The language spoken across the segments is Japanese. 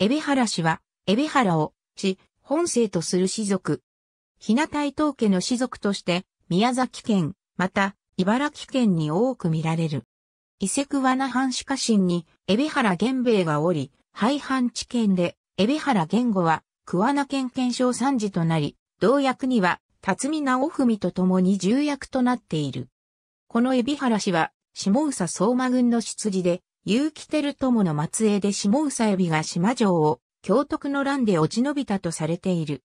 エベ原氏は、エベ原を、氏、本姓とする氏族。日向伊東家の氏族として、宮崎県、また、茨城県に多く見られる。伊勢桑名藩主家臣に、エベ原玄兵衛がおり、廃藩置県で、エベ原玄吾は、桑名県県省参事となり、同役には、辰巳直文と共に重役となっている。このエビ原氏は、下総馬軍の出自で、結城照友の末裔で下宇佐海が島城を京徳の乱で落ち延びたとされている。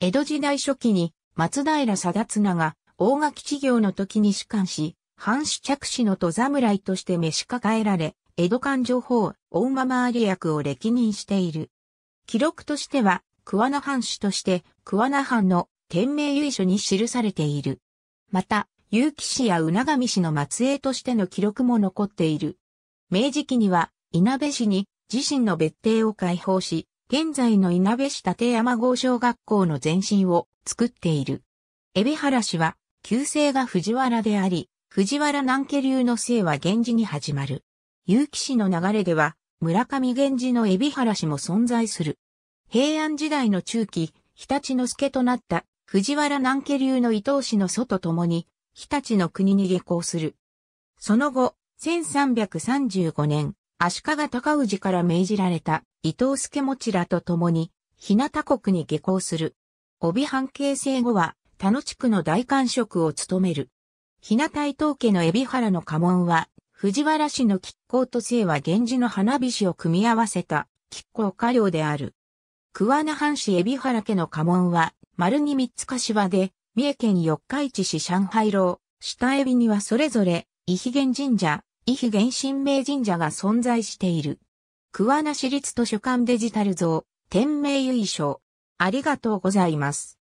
江戸時代初期に松平貞綱が大垣治業の時に主官し、藩主着手の戸侍として召し抱えられ、江戸勘定法、大間回り役を歴任している。記録としては、桑名藩主として、桑名藩の天命由緒に記されている。また、結城氏や宇長見氏の末裔としての記録も残っている。明治期には、稲部市に自身の別邸を開放し、現在の稲部市立山郷小学校の前身を作っている。海老原氏は、旧姓が藤原であり、藤原南家流の姓は源氏に始まる。結城氏の流れでは、村上源氏の海老原氏も存在する。平安時代の中期、日立之助となった藤原南家流の伊藤氏の祖と共に、日立の国に下校する。その後、1335年、足利尊氏から命じられた伊藤助持らと共に、日向国に下校する。帯半形成後は、田野地区の大官職を務める。日向伊藤家の海老原の家紋は、藤原氏の吉光と姓は源氏の花火師を組み合わせた、吉光家領である。桑名藩市海老原家の家紋は、丸に三つ柏で、三重県四日市市上海楼、下海老にはそれぞれ、伊比源神社、伊比原神明神社が存在している。桑名市立図書館デジタル像、天明由緒。ありがとうございます。